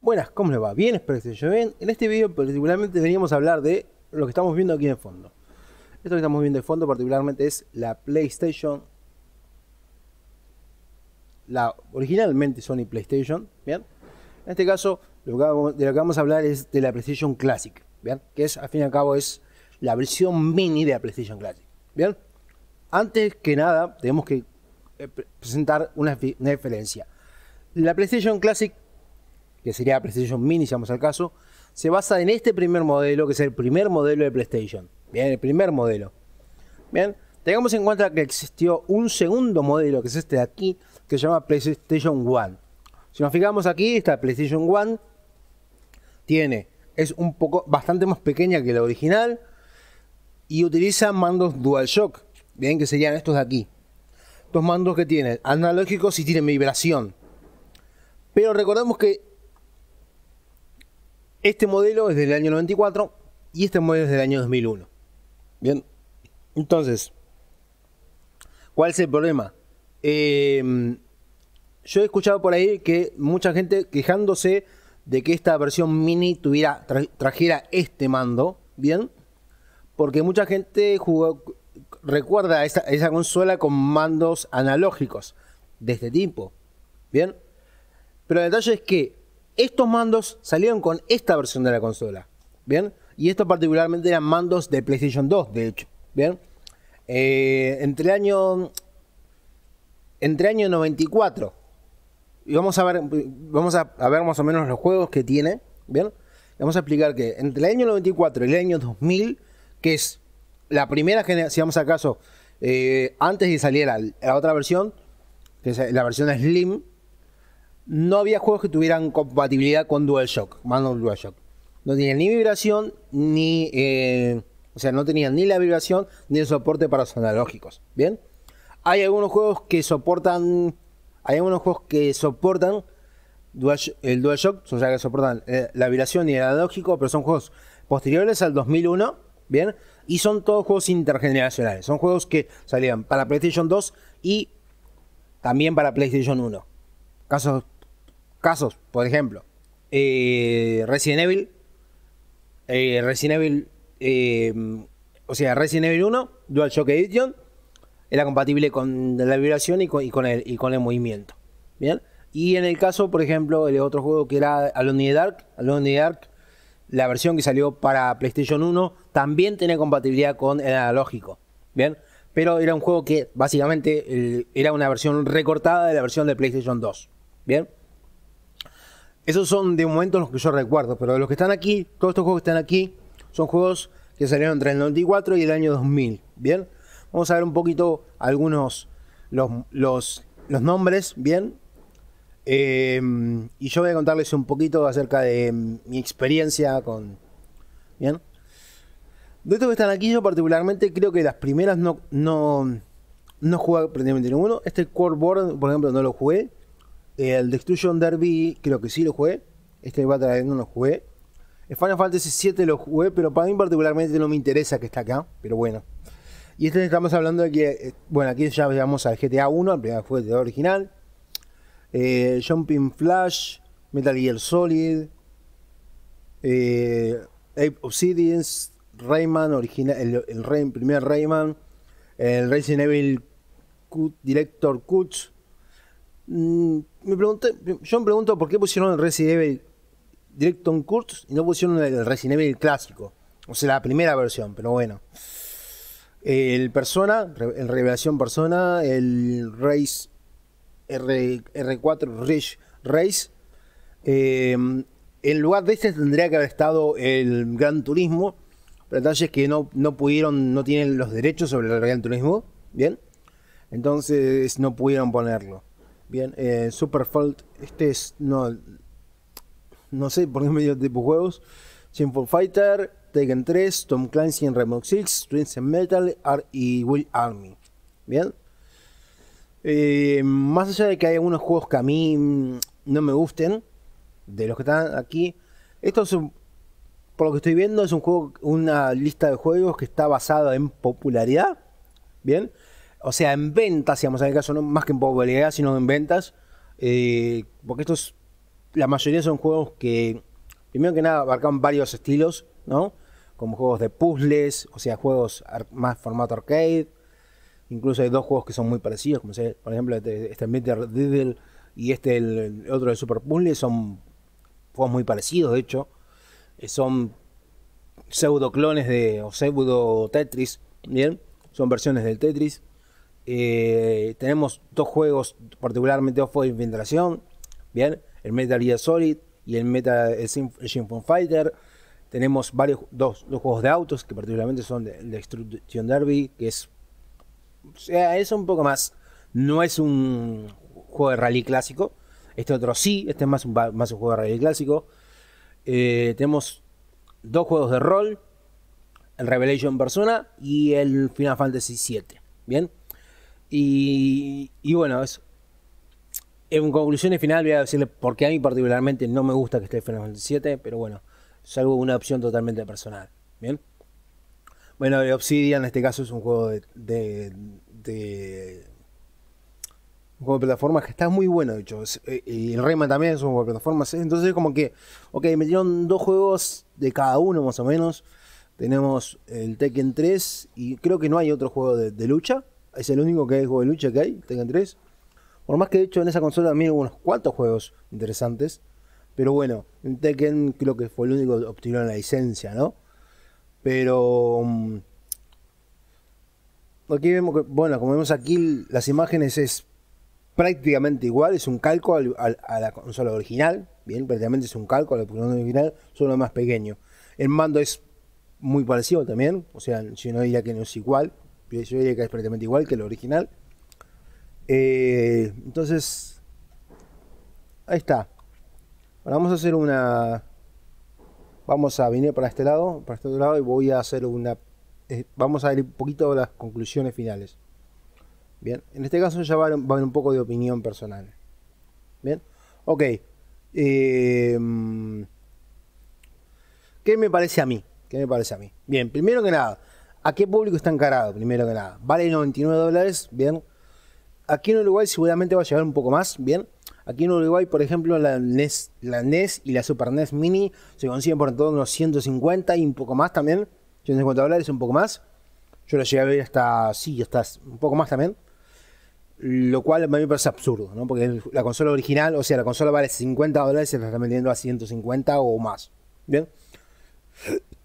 Buenas, ¿cómo les va? Bien, espero que se bien. En este video particularmente veníamos a hablar de lo que estamos viendo aquí en fondo. Esto que estamos viendo de fondo particularmente es la PlayStation. La originalmente Sony PlayStation, ¿bien? En este caso, de lo que vamos a hablar es de la PlayStation Classic, ¿bien? Que es, al fin y al cabo, es la versión mini de la PlayStation Classic, ¿bien? Antes que nada, tenemos que eh, presentar una, una diferencia. La PlayStation Classic que sería PlayStation Mini, vamos al caso, se basa en este primer modelo, que es el primer modelo de PlayStation. Bien, el primer modelo. Bien, tengamos en cuenta que existió un segundo modelo, que es este de aquí, que se llama PlayStation One. Si nos fijamos aquí, esta PlayStation One tiene, es un poco, bastante más pequeña que la original y utiliza mandos DualShock, bien, que serían estos de aquí. Dos mandos que tienen analógicos y tienen vibración. Pero recordemos que este modelo es del año 94 y este modelo es del año 2001. Bien, entonces, ¿cuál es el problema? Em, yo he escuchado por ahí que mucha gente quejándose de que esta versión mini tuviera, trajera este mando, ¿bien? Porque mucha gente jugó, recuerda esa, esa consola con mandos analógicos de este tipo, ¿bien? Pero el detalle es que estos mandos salieron con esta versión de la consola. ¿Bien? Y estos particularmente eran mandos de PlayStation 2, de hecho. ¿Bien? Eh, entre el año. Entre año 94. Y vamos a ver. Vamos a, ver más o menos los juegos que tiene. ¿Bien? Vamos a explicar que entre el año 94 y el año 2000, que es la primera generación, si vamos a caso, eh, antes de salir la, la otra versión, que es la versión Slim, no había juegos que tuvieran compatibilidad con DualShock, mano DualShock. No tenían ni vibración, ni. Eh, o sea, no tenían ni la vibración ni el soporte para los analógicos. Bien. Hay algunos juegos que soportan. Hay algunos juegos que soportan el DualShock, o sea, que soportan eh, la vibración y el analógico, pero son juegos posteriores al 2001. Bien. Y son todos juegos intergeneracionales. Son juegos que salían para PlayStation 2 y también para PlayStation 1. Casos casos, por ejemplo, eh, Resident Evil, eh, Resident Evil, eh, o sea, Resident Evil 1, Shock Edition, era compatible con la vibración y con, el, y con el movimiento. ¿Bien? Y en el caso, por ejemplo, el otro juego que era Alone in the Dark, Alone the Dark, la versión que salió para PlayStation 1 también tenía compatibilidad con el analógico, ¿bien? Pero era un juego que básicamente era una versión recortada de la versión de PlayStation 2, ¿bien? Esos son de momento los que yo recuerdo, pero de los que están aquí, todos estos juegos que están aquí, son juegos que salieron entre el 94 y el año 2000. Bien, vamos a ver un poquito algunos, los, los, nombres, bien. Eh, y yo voy a contarles un poquito acerca de em, mi experiencia con. Bien. De estos que están aquí, yo particularmente creo que las primeras no, no, no jugué prácticamente ninguno. Este Core Board, por ejemplo, no lo jugué. El Destruction Derby creo que sí lo jugué. Este Battle no lo jugué. El Final Fantasy VII lo jugué, pero para mí particularmente no me interesa que está acá, pero bueno. Y este estamos hablando de que, eh, bueno, aquí ya llegamos al GTA 1, el primer juego de original. Eh, Jumping Flash, Metal Gear Solid, eh, Ape Obsidians, Rayman, original, el, primer Rayman, el racing Evil Director Cuts, Mm, me pregunté, yo me pregunto por qué pusieron el Resident Evil Directon Kurtz y no pusieron el Resident Evil clásico. O sea, la primera versión, pero bueno. El Persona, el Revelación Persona, el Race R, 4 Rich Race. Em, en lugar de este tendría que haber estado el Gran Turismo. Pero el es que no, no pudieron, no tienen los derechos sobre el Gran Turismo. Bien. Entonces no pudieron ponerlo. Bien, eh, Fault, este es, no, no sé por qué medio dio este tipo juegos. Simple Fighter, Tekken 3, Tom Clancy en Rainbow Six, Twins Metal y Will Army. Bien. Eh, más allá de que hay algunos juegos que a mí no me gusten, de los que están aquí, esto es por lo que estoy viendo es un juego, una lista de juegos que está basada en popularidad. Bien o sea, en ventas, digamos, en el caso, no más que en popularidad, sino en ventas, eh, porque estos, la mayoría son juegos que, primero que nada, abarcan varios estilos, ¿no? Como juegos de puzzles, o sea, juegos más formato arcade, incluso hay dos juegos que son muy parecidos, como por ejemplo, este, este Meteor Diddle y este el, otro de Super Puzzle, son juegos muy parecidos, de hecho, eh, son pseudo clones de, o pseudo Tetris, ¿bien? Son versiones del Tetris. Eh, tenemos dos juegos, particularmente dos juegos de infiltración. Bien, el Metal Gear Solid y el Metal el Symphony Fighter. Tenemos varios, dos, dos, juegos de autos que particularmente son de, de Destruction Derby, que es, sea, es un poco más, no es un juego de rally clásico. Este otro sí, este es más un, más un juego de rally clásico. Eh, tenemos dos juegos de rol, el Revelation Persona y el Final Fantasy VII. Bien, y, bueno, es, en conclusiones final voy a decirle porque a mí particularmente no me gusta que esté Final Fantasy pero bueno, es algo, una opción totalmente personal. Bien. Bueno, Obsidian en este caso es un juego de, de, un juego de plataformas que está muy bueno, de hecho. Eh, y el Rayman también es un juego de plataformas. ¿eh? Entonces, como que, ok, metieron dos juegos de cada uno, más o menos. Tenemos el Tekken 3 y creo que no hay otro juego de lucha. Es el único que juego de lucha que hay, Tekken 3. Por más que de hecho en esa consola también hubo unos cuantos juegos interesantes. Pero bueno, Tekken creo que fue el único que obtuvieron la licencia, ¿no? Pero. Mm, aquí vemos que, bueno, como vemos aquí, las imágenes es prácticamente igual, es un calco a la consola original. Bien, prácticamente es un calco a la consola original, solo más pequeño. El mando es muy parecido también, o sea, si no diría que no es igual, yo diría que es prácticamente igual que el original. Eh, entonces, ahí está. Ahora vamos a hacer una... Vamos a venir para este lado, para este otro lado, y voy a hacer una... Eh, vamos a ver un poquito las conclusiones finales. Bien, en este caso ya va a haber un poco de opinión personal. Bien, ok. Eh, ¿Qué me parece a mí? ¿Qué me parece a mí? Bien, primero que nada, ¿A qué público está encarado, primero que nada? Vale 99 dólares, bien. Aquí en Uruguay seguramente va a llegar un poco más, bien. Aquí en Uruguay, por ejemplo, la NES, NES y la Super NES Mini se consiguen por todos unos 150 y un poco más también. 150 dólares, un poco más. Yo lo llegué a ver hasta, sí, hasta un poco más también. Lo cual a mí me parece absurdo, ¿no? Porque la consola original, o sea, la consola vale 50 dólares y la están vendiendo a 150 o más. Bien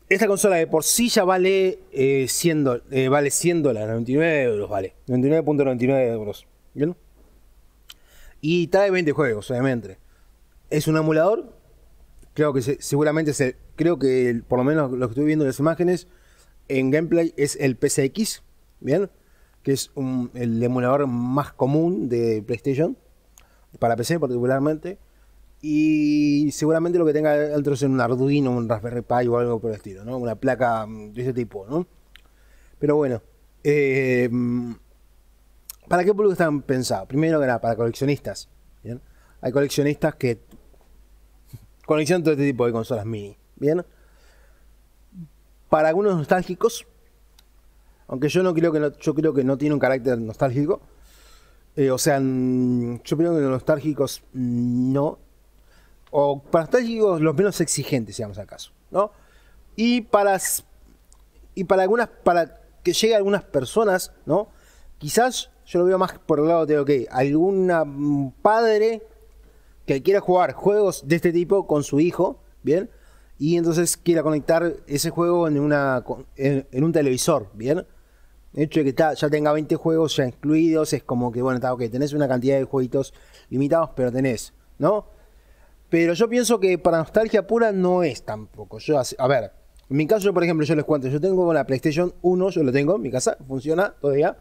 esta consola de por sí ya vale, eh, 100, eh, vale dólares, 99 euros vale. 99.99 euros. ¿Bien? Y trae 20 juegos, obviamente. Es un emulador. Creo que seguramente, se, creo que por lo menos lo que estoy viendo en las imágenes, en gameplay es el PCX. ¿Bien? Que es el emulador más común de PlayStation. Para PC particularmente. Y seguramente lo que tenga otros es un Arduino, un Raspberry Pi o algo por el estilo, ¿no? Una placa mm, de ese tipo, ¿no? Pero bueno, eh, mm, ¿para qué público están pensados? Primero que nada, para coleccionistas. Hay coleccionistas que coleccionan todo este tipo de consolas mini, ¿bien? Para algunos nostálgicos, aunque yo no creo que no, yo creo que no tiene un carácter nostálgico. Eh, o sea, mm, yo creo que los nostálgicos no, o para chicos los menos exigentes, digamos acaso, ¿no? Y para, y para algunas, para que llegue a algunas personas, ¿no? Quizás yo lo veo más por el lado de, ok, algún padre que quiera jugar juegos de este tipo con su hijo, ¿bien? Y entonces quiera conectar ese juego en, una, en, un televisor, ¿bien? El hecho de que está, ya tenga 20 juegos ya incluidos, es como que, bueno, está, ok, tenés una cantidad de jueguitos limitados, pero tenés, ¿no? Pero yo pienso que para nostalgia pura no es tampoco. Yo, a ver, en mi caso, por ejemplo, yo les cuento, yo tengo la PlayStation 1, yo la tengo en mi casa, funciona todavía.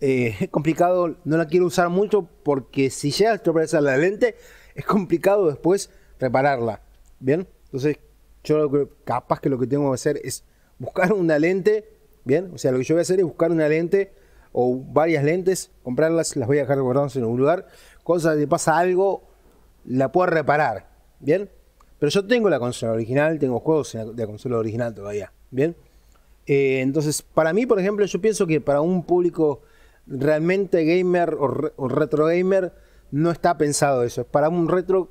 Eh, es complicado, no la quiero usar mucho porque si llega a estropearse la lente, es complicado después repararla. ¿Bien? Entonces, yo creo que, capaz que lo que tengo que hacer es buscar una lente, ¿bien? O sea, lo que yo voy a hacer es buscar una lente o varias lentes, comprarlas, las voy a dejar guardadas en un lugar, cosa de pasa algo la puedo reparar, ¿bien? Pero yo tengo la consola original, tengo juegos de la consola original todavía, ¿bien? Eh, entonces, para mí, por ejemplo, yo pienso que para un público realmente gamer o, retro gamer no está pensado eso. Es para un retro,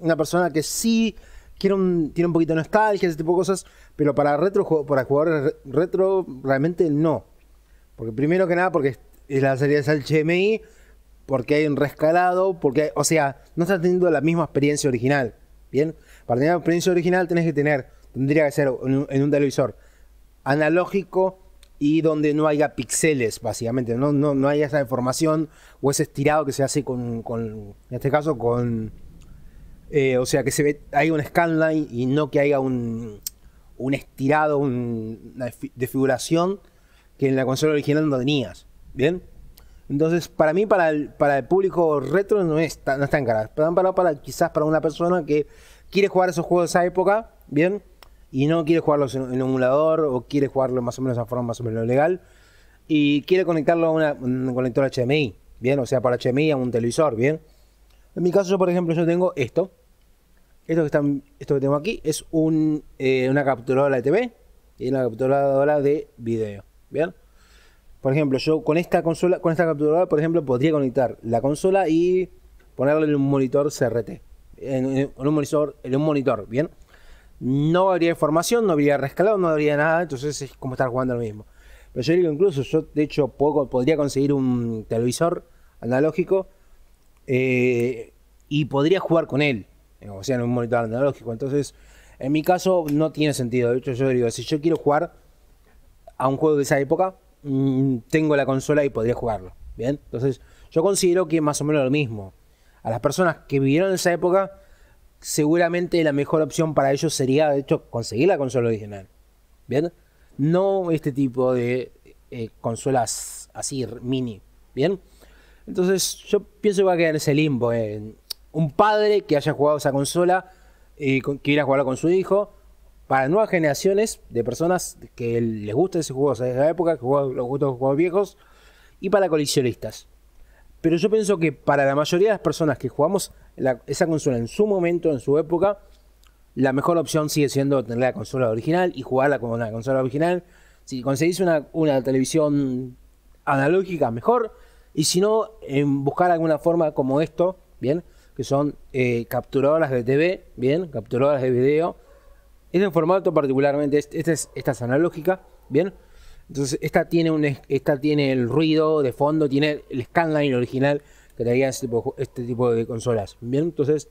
una, persona que sí quiere tiene un poquito de nostalgia, ese tipo de cosas, pero para retro, para jugadores retro, realmente no. Porque primero que nada, porque es la salida el HMI, porque hay un rescalado, porque, o sea, no estás teniendo la misma experiencia original. Bien, para tener la experiencia original tenés que tener, tendría que ser en un, televisor analógico y donde no haya píxeles, básicamente, no, no, no, haya esa deformación o ese estirado que se hace con, en este caso, con, eh, o sea, que se ve, hay un scanline y no que haya un, un estirado, un, una desfiguración que en la consola original no tenías. ¿Bien? Entonces, para mí, para el, para el público retro no, está tan, no Pero para, para, quizás para una persona que quiere jugar esos juegos de esa época, ¿bien? Y no quiere jugarlos en, un emulador o quiere jugarlo más o menos a forma más o menos legal. Y quiere conectarlo a un conector HDMI, ¿bien? O sea, para HDMI a un televisor, ¿bien? En mi caso, yo, por ejemplo, yo tengo esto. Esto que, están, esto que tengo aquí es eh, una capturadora de TV y una capturadora de video, ¿bien? Por ejemplo, yo con esta consola, con esta capturadora, por ejemplo, podría conectar la consola y ponerle un monitor CRT. En, un monitor, en un monitor, ¿bien? No habría información, no habría rescalado, no habría nada, entonces es como estar jugando lo mismo. Pero yo digo, incluso, yo de hecho puedo, podría conseguir un televisor analógico eh, y podría jugar con él, o sea, en un monitor analógico. Entonces, en mi caso, no tiene sentido. De hecho, yo digo, si yo quiero jugar a un juego de esa época, Mm, tengo la consola y podría jugarlo. Bien, entonces yo considero que es más o menos lo mismo. A las personas que vivieron en esa época, seguramente la mejor opción para ellos sería, de hecho, conseguir la consola original. Bien, no este tipo de eh, consolas así mini. Bien, entonces yo pienso que va a quedar en ese limbo. Un padre que haya jugado esa consola, y eh, que quiera jugarla con su hijo, para nuevas generaciones de personas que les gusta ese juego, o de la época, que juegan los juegos viejos, y para coleccionistas. Pero yo pienso que para la mayoría de las personas que jugamos esa consola en su momento, en su época, la mejor opción sigue siendo tener la consola original y jugarla con una consola original. Si conseguís una, televisión analógica, mejor. Y si no, en buscar alguna forma como esto, ¿bien? Que son eh, capturadoras de TV, ¿bien? Capturadoras de video es un formato particularmente, este es, esta es analógica, ¿bien? Entonces, esta tiene, un, esta tiene el ruido de fondo, tiene el scanline original que traía este tipo, este tipo de consolas, ¿bien? Entonces,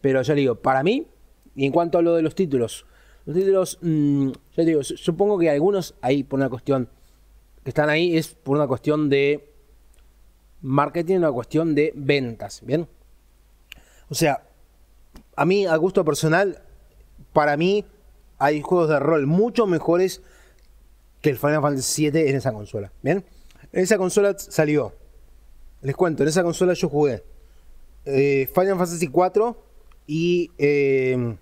pero ya digo, para mí, y en cuanto a lo de los títulos, los títulos, mm, ya digo, supongo que algunos ahí por una cuestión que están ahí es por una cuestión de marketing, una cuestión de ventas, ¿bien? O sea, a mí, a gusto personal, para mí hay juegos de rol mucho mejores que el Final Fantasy VII en esa consola. ¿Bien? En esa consola salió. Les cuento, en esa consola yo jugué eh, Final Fantasy IV y eh,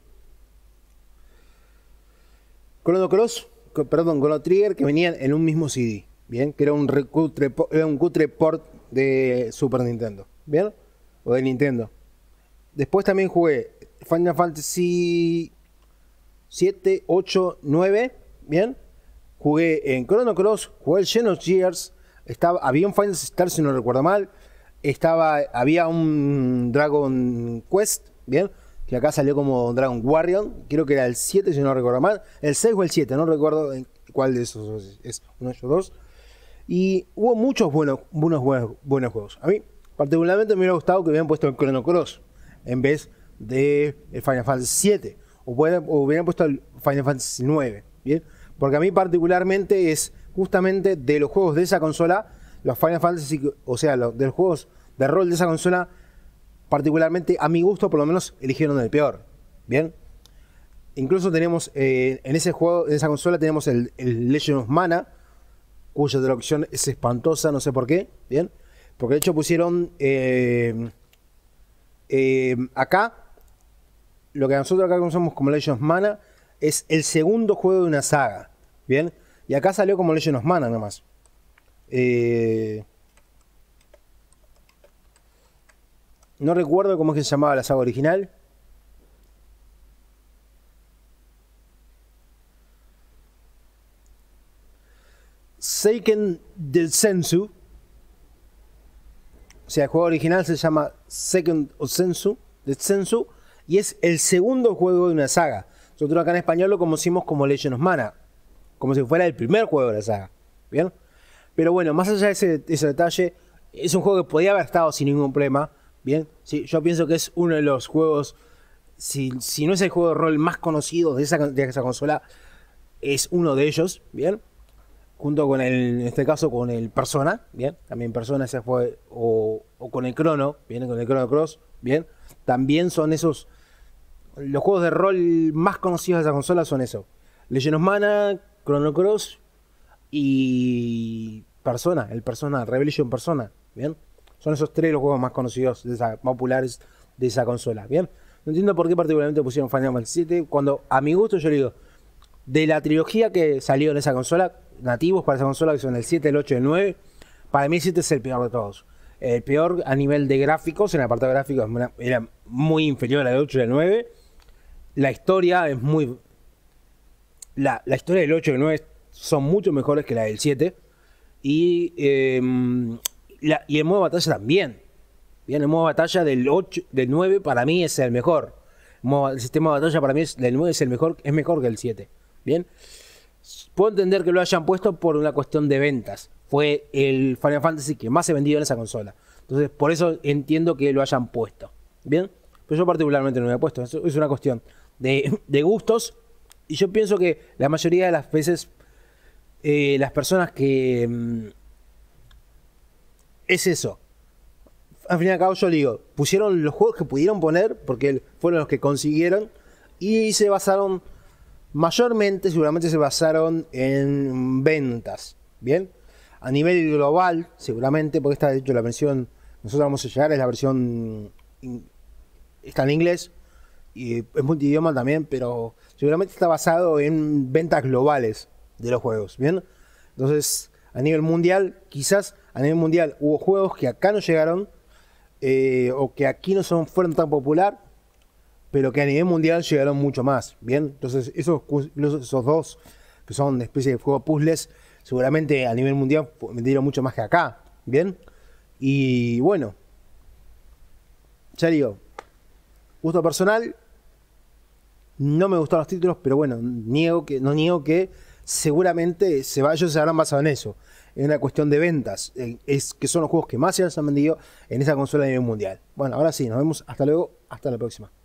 Chrono Cross, perdón, Chrono Trigger, que venían en un mismo CD. Bien, que era un, cutreport un cutre port de Super Nintendo. ¿Bien? O de Nintendo. Después también jugué Final Fantasy 7, 8, 9. Bien. Jugué en Chrono Cross, jugué el Genoa Estaba, había un Final Star, si no recuerdo mal. Estaba, había un Dragon Quest. Bien. Que acá salió como Dragon Warrior. Creo que era el 7, si no recuerdo mal. El 6 o el 7, no recuerdo cuál de esos es uno de dos. Y hubo muchos buenos, buenos, buenos, juegos. A mí, particularmente, me hubiera gustado que hubieran puesto el Chrono Cross en vez de el Final Fantasy 7 o, hubieran puesto el Final Fantasy IX, ¿bien? Porque a mí particularmente es justamente de los juegos de esa consola, los Final Fantasy, o sea, los, de los juegos de rol de esa consola, particularmente a mi gusto por lo menos eligieron el peor, ¿bien? Incluso tenemos eh, en ese juego, en esa consola tenemos el, Legend of Mana, cuya traducción es espantosa, no sé por qué, ¿bien? Porque de hecho pusieron eh, eh acá lo que nosotros acá conocemos como Legends Mana es el segundo juego de una saga. ¿Bien? Y acá salió como Legends Mana nomás. Eh, no recuerdo cómo es que se llamaba la saga original. Seiken del O sea, el juego original se llama Second Sensu, y es el segundo juego de una saga. Nosotros acá en español lo conocimos como Legend of Mana, como si fuera el primer juego de la saga. ¿Bien? Pero bueno, más allá de ese, detalle, es un juego que podía haber estado sin ningún problema. ¿Bien? Sí, yo pienso que es uno de los juegos, si, no es el juego de rol más conocido de esa, esa consola, es uno de ellos. ¿Bien? junto con el, en este caso con el Persona, bien, también Persona se fue, o, o, con el Crono, bien, con el Chrono Cross, bien, también son esos los juegos de rol más conocidos de esa consola son eso. Legend of Mana, Chrono Cross y Persona, el Persona, Revelation Persona, ¿bien? Son esos tres los juegos más conocidos, más populares de esa consola, ¿bien? No entiendo por qué particularmente pusieron Final Fantasy VII, cuando a mi gusto yo le digo, de la trilogía que salió en esa consola, nativos para esa consola, que son el 7, el 8 y el 9, para mí el 7 es el peor de todos. El peor a nivel de gráficos, en el apartado gráfico era muy inferior al 8 y al 9, la historia es muy. La, historia del 8 y el 9 son mucho mejores que la del 7. Y, em, y el modo de batalla también. Bien, el modo de batalla del, 8, del 9 para mí es el mejor. El, sistema de batalla para mí es, del 9 es el mejor, es mejor que el 7. Bien. Puedo entender que lo hayan puesto por una cuestión de ventas. Fue el Final Fantasy que más se vendió en esa consola. Entonces, por eso entiendo que lo hayan puesto. Bien. Pero yo particularmente no lo he puesto. es una cuestión de, gustos. Y yo pienso que la mayoría de las veces eh, las personas que... Mm, es eso. Al fin y al cabo yo digo, pusieron los juegos que pudieron poner, porque fueron los que consiguieron, y se basaron, mayormente, seguramente se basaron en ventas, ¿bien? A nivel global, seguramente, porque está de hecho la versión, nosotros vamos a llegar, es la versión, mm, está en inglés, y es multidioma también, pero seguramente está basado en ventas globales de los juegos, ¿bien? Entonces, a nivel mundial, quizás a nivel mundial hubo juegos que acá no llegaron eh, o que aquí no son, fueron tan popular, pero que a nivel mundial llegaron mucho más, ¿bien? Entonces, esos, esos dos, que son de especie de juego puzzles, seguramente a nivel mundial vendieron mucho más que acá, ¿bien? Y bueno, ya digo, gusto personal, no me gustaron los títulos, pero bueno, niego que, no niego que seguramente se ellos se habrán basado en eso, en una cuestión de ventas, eh, es que son los juegos que más se han vendido en esa consola a nivel mundial. Bueno, ahora sí, nos vemos, hasta luego, hasta la próxima.